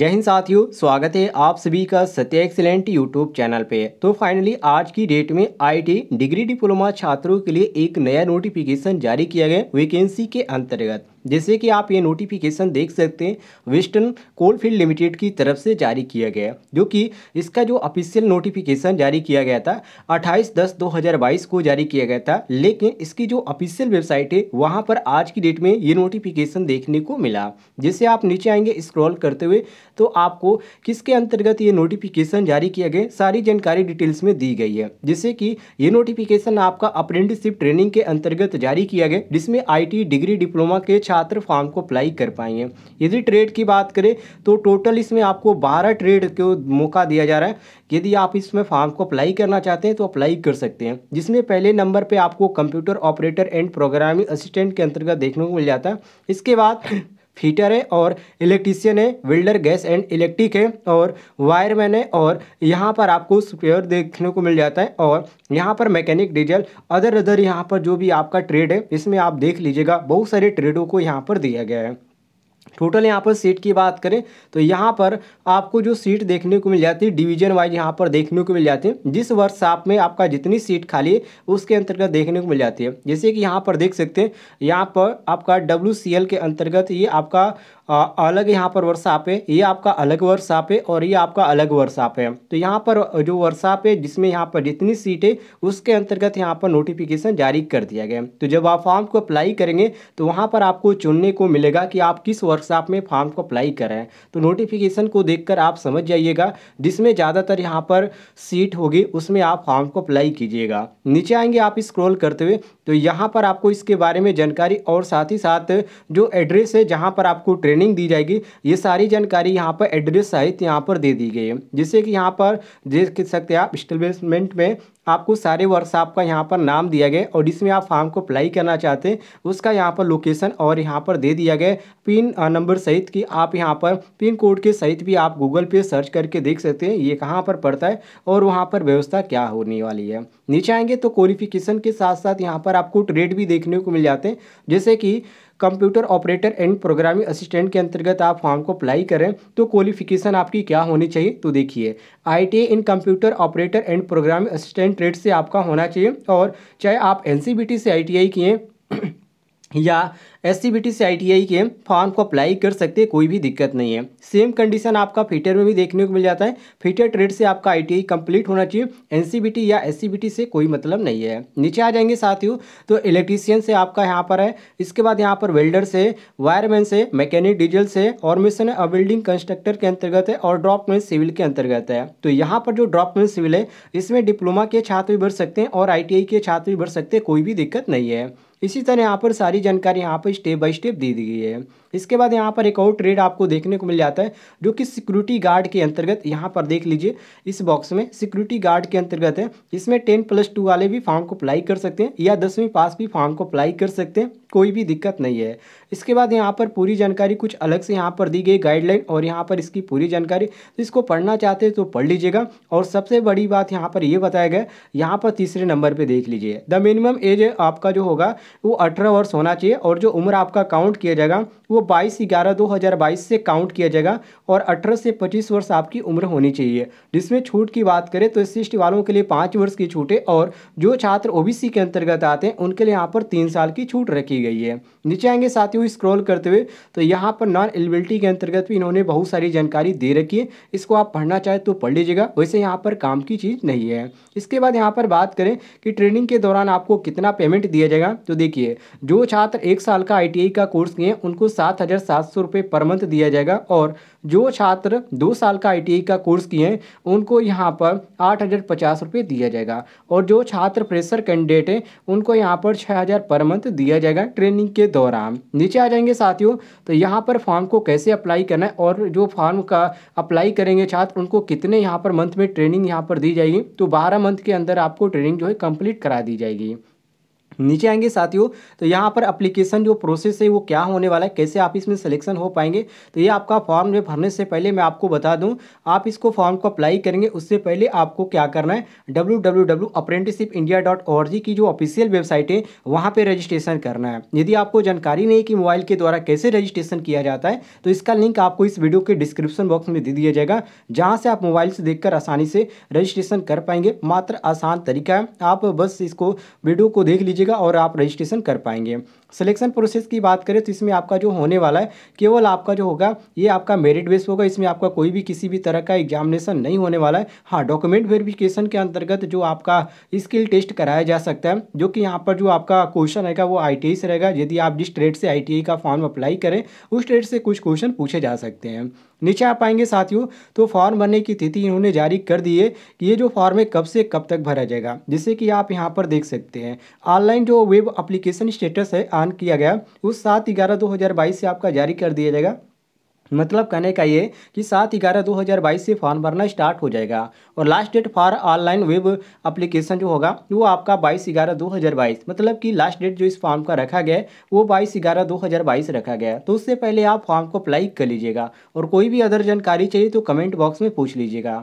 जय हिंद साथियों स्वागत है आप सभी का सत्य एक्सीलेंट यूट्यूब चैनल पे तो फाइनली आज की डेट में आईटी डिग्री डिप्लोमा छात्रों के लिए एक नया नोटिफिकेशन जारी किया गया वैकेंसी के अंतर्गत जैसे कि आप ये नोटिफिकेशन देख सकते हैं वेस्टर्न कोलफील्ड लिमिटेड की तरफ से जारी किया गया जो कि इसका जो ऑफिशियल नोटिफिकेशन जारी किया गया था 28 दस 2022 को जारी किया गया था लेकिन इसकी जो ऑफिशियल वेबसाइट है वहाँ पर आज की डेट में ये नोटिफिकेशन देखने को मिला जैसे आप नीचे आएंगे स्क्रॉल करते हुए तो आपको किसके अंतर्गत ये नोटिफिकेशन जारी किया गया सारी जानकारी डिटेल्स में दी गई है जैसे कि ये नोटिफिकेशन आपका अप्रेंटिसिप ट्रेनिंग के अंतर्गत जारी किया गया जिसमें आई डिग्री डिप्लोमा के छात्र फॉर्म को अप्लाई कर पाएंगे यदि ट्रेड की बात करें तो टोटल इसमें आपको बारह ट्रेड को मौका दिया जा रहा है यदि आप इसमें फॉर्म को अप्लाई करना चाहते हैं तो अप्लाई कर सकते हैं जिसमें पहले नंबर पर आपको computer operator and programming assistant के अंतर्गत देखने को मिल जाता है इसके बाद फीटर है और इलेक्ट्रीशियन है वेल्डर गैस एंड इलेक्ट्रिक है और वायरमैन है और यहाँ पर आपको स्पेयर देखने को मिल जाता है और यहाँ पर मैकेनिक डीजल अदर अदर यहाँ पर जो भी आपका ट्रेड है इसमें आप देख लीजिएगा बहुत सारे ट्रेडों को यहाँ पर दिया गया है टोटल यहाँ पर सीट की बात करें तो यहाँ पर आपको जो सीट देखने को मिल जाती है डिवीजन वाइज यहाँ पर देखने को मिल जाती है जिस वर्ष आप में आपका जितनी सीट खाली है उसके अंतर्गत देखने को मिल जाती है जैसे कि यहाँ पर देख सकते हैं यहाँ पर आपका डब्ल्यू के अंतर्गत ये आपका आ, अलग यहाँ पर वर्षाप है ये आपका अलग वर्षाप है और ये आपका अलग वर्षाप है तो यहाँ पर जो वर्षाप है जिसमें यहाँ पर जितनी सीट है उसके अंतर्गत यहाँ पर नोटिफिकेशन जारी कर दिया गया तो जब आप फॉर्म को अप्लाई करेंगे तो वहाँ पर आपको चुनने को मिलेगा कि आप किस वर्कशॉप में फॉर्म को अप्लाई करें तो नोटिफिकेशन को देख आप समझ जाइएगा जिसमें ज़्यादातर यहाँ पर सीट होगी उसमें आप फॉर्म को अप्लाई कीजिएगा नीचे आएंगे आप स्क्रोल करते हुए तो यहाँ पर आपको इसके बारे में जानकारी और साथ ही साथ जो एड्रेस है जहाँ पर आपको ट्रेन ट्रेनिंग दी जाएगी ये सारी जानकारी यहाँ पर एड्रेस सहित यहाँ पर दे दी गई है जिससे कि यहाँ पर देख सकते हैं आप स्टेबलिशमेंट में आपको सारे वर्कशॉप का यहाँ पर नाम दिया गया और जिसमें आप फॉर्म को अप्लाई करना चाहते हैं उसका यहाँ पर लोकेशन और यहाँ पर दे दिया गया पिन नंबर सहित कि आप यहाँ पर पिन कोड के सहित भी आप गूगल पे सर्च करके देख सकते हैं ये कहाँ पर पड़ता है और वहाँ पर व्यवस्था क्या होने वाली है नीचे आएंगे तो क्वालिफिकेशन के साथ साथ यहाँ पर आपको ट्रेड भी देखने को मिल जाते हैं जैसे कि computer operator and programming assistant के अंतर्गत आप फॉर्म को अप्लाई करें तो क्वालिफिकेशन आपकी क्या होनी चाहिए तो देखिए I in computer operator and programming assistant trade से आपका होना चाहिए और चाहे आप एन से आई टी आई किए या एस सी बी टी से आई टी आई के फॉर्म को अप्लाई कर सकते हैं कोई भी दिक्कत नहीं है सेम कंडीशन आपका फीटर में भी देखने को मिल जाता है फीटर ट्रेड से आपका आई टी आई कंप्लीट होना चाहिए एन सी बी टी या एस सी बी टी से कोई मतलब नहीं है नीचे आ जाएंगे साथियों तो इलेक्ट्रीशियन से आपका यहाँ पर है इसके बाद यहाँ पर वेल्डर से वायरमैन से मैकेनिक डीजल से और मिशन है बिल्डिंग कंस्ट्रक्टर के अंतर्गत है और ड्रॉपमेंट सिविल के अंतर्गत है तो यहाँ पर जो ड्रॉपमेंट सिविल है इसमें डिप्लोमा के छात्र भी भर सकते हैं और आई टी आई के छात्र भी भर सकते हैं कोई भी दिक्कत नहीं है इसी तरह यहाँ पर सारी जानकारी यहाँ पर स्टेप बाय स्टेप दी गई है इसके बाद यहाँ पर एक और ट्रेड आपको देखने को मिल जाता है जो कि सिक्योरिटी गार्ड के अंतर्गत यहाँ पर देख लीजिए इस बॉक्स में सिक्योरिटी गार्ड के अंतर्गत है इसमें टेन प्लस टू वाले भी फॉर्म को अप्लाई कर सकते हैं या दसवीं पास भी फॉर्म को अप्लाई कर सकते हैं कोई भी दिक्कत नहीं है इसके बाद यहाँ पर पूरी जानकारी कुछ अलग से यहाँ पर दी गई गाइडलाइन और यहाँ पर इसकी पूरी जानकारी तो इसको पढ़ना चाहते हैं तो पढ़ लीजिएगा और सबसे बड़ी बात यहाँ पर ये यह बताया गया यहाँ पर तीसरे नंबर पर देख लीजिए द मिनिमम एज आपका जो होगा वो अठारह वर्ष होना चाहिए और जो उम्र आपका काउंट किया जाएगा वो बाईस ग्यारह दो हज़ार बाईस से काउंट किया जाएगा और अठारह से पच्चीस वर्ष आपकी उम्र होनी चाहिए जिसमें छूट की बात करें तो एस वालों के लिए पाँच वर्ष की छूट है और जो छात्र ओबीसी के अंतर्गत आते हैं उनके लिए यहाँ पर तीन साल की छूट रखी गई है नीचे आएंगे साथियों स्क्रॉल करते हुए तो यहाँ पर नॉन एलिबिलिटी के अंतर्गत भी इन्होंने बहुत सारी जानकारी दे रखी है इसको आप पढ़ना चाहें तो पढ़ लीजिएगा वैसे यहाँ पर काम की चीज़ नहीं है इसके बाद यहाँ पर बात करें कि ट्रेनिंग के दौरान आपको कितना पेमेंट दिया जाएगा तो देखिए जो छात्र एक साल का आई का कोर्स किए उनको सात सात हज़ार सात सौ रुपये पर मंथ दिया जाएगा और जो छात्र दो साल का आई e का कोर्स किए हैं उनको यहाँ पर आठ हज़ार पचास रुपये दिया जाएगा और जो छात्र प्रेशर कैंडिडेट हैं उनको यहाँ पर छः हज़ार पर मंथ दिया जाएगा ट्रेनिंग के दौरान नीचे आ जाएंगे साथियों तो यहाँ पर फॉर्म को कैसे अप्लाई करना है और जो फॉर्म का अप्लाई करेंगे छात्र उनको कितने यहाँ पर मंथ में ट्रेनिंग यहाँ पर दी जाएगी तो बारह मंथ के अंदर आपको ट्रेनिंग जो है कंप्लीट करा दी जाएगी नीचे आएंगे साथियों तो यहाँ पर अप्लीकेशन जो प्रोसेस है वो क्या होने वाला है कैसे आप इसमें सिलेक्शन हो पाएंगे तो ये आपका फॉर्म जो भरने से पहले मैं आपको बता दूँ आप इसको फॉर्म को अप्लाई करेंगे उससे पहले आपको क्या करना है W W W apprenticeship India dot O G की जो ऑफिशियल वेबसाइट है वहाँ पर रजिस्ट्रेशन करना है यदि आपको जानकारी नहीं कि मोबाइल के द्वारा कैसे रजिस्ट्रेशन किया जाता है तो इसका लिंक आपको इस वीडियो के डिस्क्रिप्शन बॉक्स में दे दिया जाएगा जहाँ से आप मोबाइल से देख आसानी से रजिस्ट्रेशन कर पाएंगे मात्र आसान तरीका है आप बस इसको वीडियो को देख लीजिए लीजिएगा और आप रजिस्ट्रेशन कर पाएंगे सिलेक्शन प्रोसेस की बात करें तो इसमें आपका जो होने वाला है केवल आपका जो होगा ये आपका मेरिट बेस होगा इसमें आपका कोई भी किसी भी तरह का एग्जामिनेशन नहीं होने वाला है हाँ डॉक्यूमेंट वेरिफिकेशन के अंतर्गत जो आपका स्किल टेस्ट कराया जा सकता है जो कि यहाँ पर जो आपका क्वेश्चन रहेगा वो आई से रहेगा यदि आप जिस ट्रेड से आई का फॉर्म अप्लाई करें उस ट्रेड से कुछ क्वेश्चन पूछे जा सकते हैं नीचे आप आएंगे साथियों तो फॉर्म भरने की तिथि इन्होंने जारी कर दी है कि ये जो फॉर्म है कब से कब तक भरा जाएगा जिससे कि आप यहाँ पर देख सकते हैं ऑनलाइन ऑनलाइन जो वेब अप्लीकेशन स्टेटस है ऑन किया गया उस सात ग्यारह दो हज़ार बाईस से आपका जारी कर दिया जाएगा मतलब कहने का ये कि सात ग्यारह दो हज़ार बाईस से फॉर्म भरना स्टार्ट हो जाएगा और last date for online web application जो होगा वो आपका बाईस ग्यारह दो हज़ार बाईस मतलब कि लास्ट डेट जो इस फॉर्म का रखा गया है वो बाईस ग्यारह दो हज़ार बाईस रखा गया तो उससे पहले आप फॉर्म को अप्लाई कर लीजिएगा और कोई भी अदर जानकारी चाहिए तो कमेंट बॉक्स में पूछ लीजिएगा